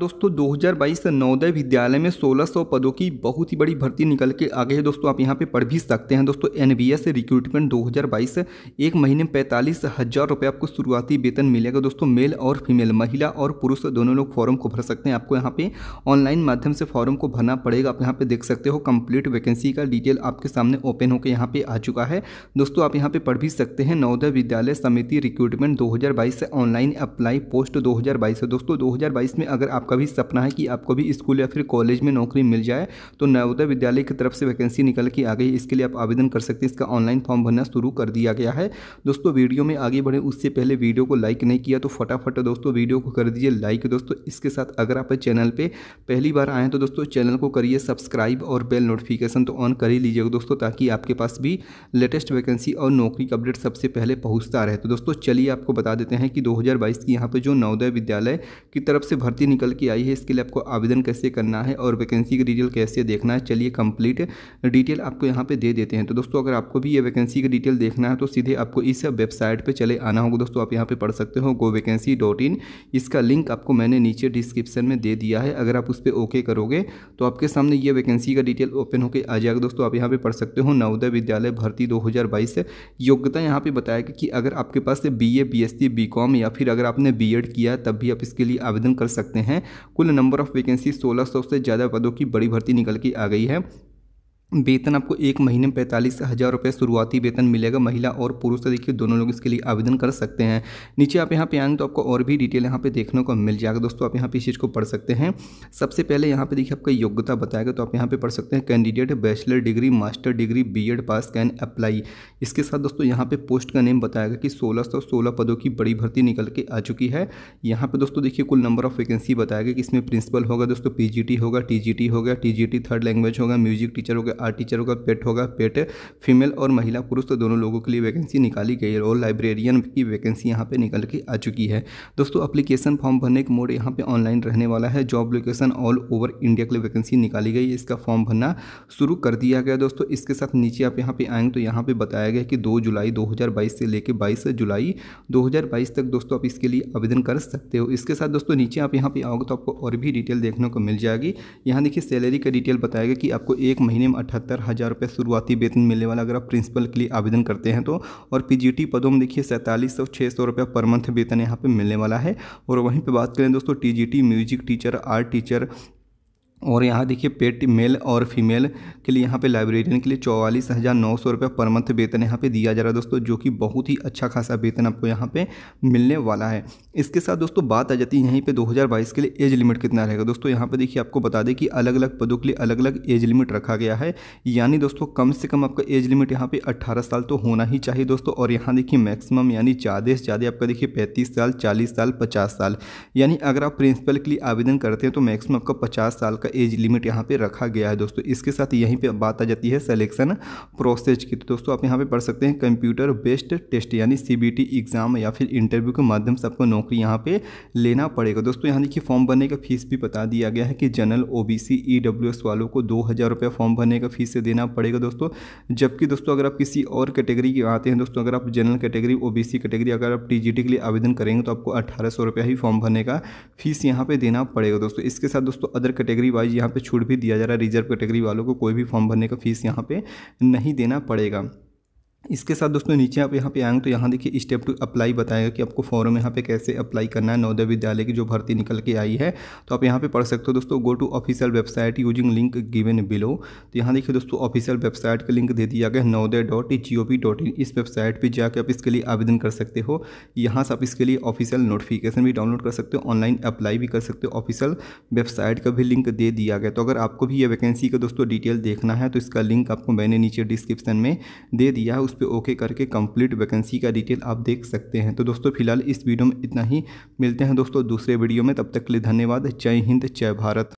दोस्तों 2022 बाईस नवोदय विद्यालय में 1600 पदों की बहुत ही बड़ी भर्ती निकल के आ गई है दोस्तों आप यहाँ पे पढ़ भी सकते हैं दोस्तों एन बी एस रिक्रूटमेंट दो एक महीने में पैंतालीस हज़ार रुपये आपको शुरुआती वेतन मिलेगा दोस्तों मेल और फीमेल महिला और पुरुष दोनों लोग फॉर्म को भर सकते हैं आपको यहाँ पे ऑनलाइन माध्यम से फॉर्म को भरना पड़ेगा आप यहाँ पे देख सकते हो कंप्लीट वैकेंसी का डिटेल आपके सामने ओपन होकर यहाँ पे आ चुका है दोस्तों आप यहाँ पे पढ़ भी सकते हैं नवोदय विद्यालय समिति रिक्रूटमेंट दो ऑनलाइन अप्लाई पोस्ट दो है दोस्तों दो में अगर आप आपका भी सपना है कि आपको भी स्कूल या फिर कॉलेज में नौकरी मिल जाए तो नवोदय विद्यालय की तरफ से वैकेंसी निकल के आ गई इसके लिए आप आवेदन कर सकते हैं इसका ऑनलाइन फॉर्म भरना शुरू कर दिया गया है दोस्तों वीडियो में आगे बढ़े उससे पहले वीडियो को लाइक नहीं किया तो फटाफट दोस्तों वीडियो को कर दीजिए लाइक दोस्तों इसके साथ अगर आप चैनल पर पहली बार आएँ तो दोस्तों चैनल को करिए सब्सक्राइब और बेल नोटिफिकेशन तो ऑन कर ही लीजिएगा दोस्तों ताकि आपके पास भी लेटेस्ट वैकेंसी और नौकरी का अपडेट सबसे पहले पहुँचता रहे तो दोस्तों चलिए आपको बता देते हैं कि दो की यहाँ पर जो नवोदय विद्यालय की तरफ से भर्ती निकल की आई है इसके लिए आपको आवेदन कैसे करना है और वैकेंसी की डिटेल कैसे देखना है चलिए कंप्लीट डिटेल आपको यहाँ पे दे देते हैं तो दोस्तों अगर आपको भी ये वैकेंसी की डिटेल देखना है तो सीधे आपको इस वेबसाइट पर चले आना होगा दोस्तों आप यहाँ पर पढ़ सकते हो गो वैकेंसी डॉट इन इसका लिंक आपको मैंने नीचे डिस्क्रिप्शन में दे दिया है अगर आप उस पर ओके करोगे तो आपके सामने ये वैकेंसी का डिटेल ओपन होकर आ जाएगा दोस्तों आप यहाँ पर पढ़ सकते हो नवोदय विद्यालय भर्ती दो योग्यता यहाँ पर बताया गया कि अगर आपके पास बी ए बी एस या फिर अगर आपने बी किया तब भी आप इसके लिए आवेदन कर सकते हैं कुल नंबर ऑफ वैकेंसी सोलह से ज़्यादा पदों की बड़ी भर्ती निकल के आ गई है वेतन आपको एक महीने में पैंतालीस हज़ार रुपये शुरुआती वेतन मिलेगा महिला और पुरुष से तो देखिए दोनों लोग इसके लिए आवेदन कर सकते हैं नीचे आप यहाँ पे आएंगे तो आपको और भी डिटेल यहाँ पे देखने को मिल जाएगा दोस्तों आप यहाँ पे इस चीज़ को पढ़ सकते हैं सबसे पहले यहाँ पे देखिए आपका योग्यता बताएगा तो आप यहाँ पर पढ़ सकते हैं candidate bachelor degree master degree B pass can apply इसके साथ दोस्तों यहाँ पर पोस्ट का नेम बताएगा कि सोलह सौ सोलह पदों की बड़ी भर्ती निकल के आ चुकी है यहाँ पर दोस्तों देखिए कुल नंबर ऑफ वैकेंसी बताएगा कि इसमें प्रिंसिपल होगा दोस्तों पी होगा टी होगा टी थर्ड लैंग्वेज होगा म्यूजिक टीचर होगा आठ टीचरों का पेट होगा पेट फीमेल और महिला पुरुष तो दोनों लोगों के लिए वैकेंसी निकाली गई है और लाइब्रेरियन की वैकेंसी यहाँ पर निकल के आ चुकी है दोस्तों अप्लीकेशन फॉर्म भरने का मोड यहाँ पर ऑनलाइन रहने वाला है job location all over India के लिए वैकेंसी निकाली गई है इसका फॉर्म भरना शुरू कर दिया गया दोस्तों इसके साथ नीचे आप यहाँ पे आएंगे तो यहाँ पर बताया गया कि दो जुलाई दो से लेकर बाईस जुलाई दो तक दोस्तों आप इसके लिए आवेदन कर सकते हो इसके साथ दोस्तों नीचे आप यहाँ पे आओगे तो आपको और भी डिटेल देखने को मिल जाएगी यहाँ देखिए सैलरी का डिटेल बताया गया कि आपको एक महीने में अठहत्तर हज़ार रुपये शुरुआती वेतन मिलने वाला अगर आप प्रिंसिपल के लिए आवेदन करते हैं तो और पीजीटी पदों में देखिए सैंतालीस सौ छः सौ रुपये पर मंथ वेतन यहाँ पे मिलने वाला है और वहीं पे बात करें दोस्तों TGT music teacher art teacher और यहाँ देखिए पेट मेल और फीमेल के लिए यहाँ पे लाइब्रेरियन के लिए चौवालीस हज़ार नौ सौ रुपये पर मंथ वेतन यहाँ पे दिया जा रहा है दोस्तों जो कि बहुत ही अच्छा खासा वेतन आपको यहाँ पे मिलने वाला है इसके साथ दोस्तों बात आ जाती है यहीं पे 2022 के लिए एज लिमिट कितना रहेगा दोस्तों यहाँ पर देखिए आपको बता दें कि अलग अलग पदों के लिए अलग अलग एज लिमिट रखा गया है यानी दोस्तों कम से कम आपका एज लिमिट यहाँ पर अट्ठारह साल तो होना ही चाहिए दोस्तों और यहाँ देखिए मैक्सिमम यानी ज़्यादा से ज़्यादा आपका देखिए पैंतीस साल चालीस साल पचास साल यानी अगर आप प्रिंसिपल के लिए आवेदन करते हैं तो मैक्सिमम आपका पचास साल का एज लिमिट यहाँ पे रखा गया है दोस्तों इसके साथ यहीं पे बात आ जाती है सिलेक्शन प्रोसेस की तो दोस्तों आप यहाँ पे पढ़ सकते हैं कंप्यूटर बेस्ड टेस्ट यानी सीबीटी एग्ज़ाम या फिर इंटरव्यू के माध्यम से आपको नौकरी यहाँ पर लेना पड़ेगा दोस्तों यहाँ देखिए फॉर्म भरने का फीस भी बता दिया गया है कि जनरल ओ बी वालों को दो फॉर्म भरने का फीस देना पड़ेगा दोस्तों जबकि दोस्तों अगर आप किसी और कैटेगरी के आते हैं दोस्तों अगर आप जनरल कैटेगरी ओ कैटेगरी अगर आप टी के लिए आवेदन करेंगे तो आपको अठारह ही फॉर्म भरने का फीस यहाँ पर देना पड़ेगा दोस्तों इसके साथ दोस्तों अदर कैटेगरी वाइज यहाँ पे छूट भी दिया जा रहा है रिजर्व कैटेगरी वालों को कोई भी फॉर्म भरने का फीस यहाँ पे नहीं देना पड़ेगा इसके साथ दोस्तों नीचे आप यहाँ पे आएंगे तो यहाँ देखिए स्टेप टू अप्लाई बताएगा कि आपको फॉर्म यहाँ पे कैसे अप्लाई करना है नवोदय विद्यालय की जो भर्ती निकल के आई है तो आप यहाँ पे पढ़ सकते हो दोस्तों go to official website using link given below तो यहाँ देखिए दोस्तों ऑफिशियल वेबसाइट का लिंक दे दिया गया Navodaya dot G O P dot in इस वेबसाइट पर जाकर आप इसके लिए आवेदन कर सकते हो यहाँ से आप इसके लिए ऑफिशियल नोटिफिकेशन भी डाउनलोड कर सकते हो ऑनलाइन अप्लाई भी कर सकते हो ऑफिशियल वेबसाइट का भी लिंक दे दिया गया तो अगर आपको भी ये वैकेंसी का दोस्तों डिटेल देखना है तो इसका लिंक आपको मैंने नीचे डिस्क्रिप्शन में दे दिया है उस पर ओके करके कंप्लीट वैकेंसी का डिटेल आप देख सकते हैं तो दोस्तों फिलहाल इस वीडियो में इतना ही मिलते हैं दोस्तों दूसरे वीडियो में तब तक के लिए धन्यवाद जय हिंद जय भारत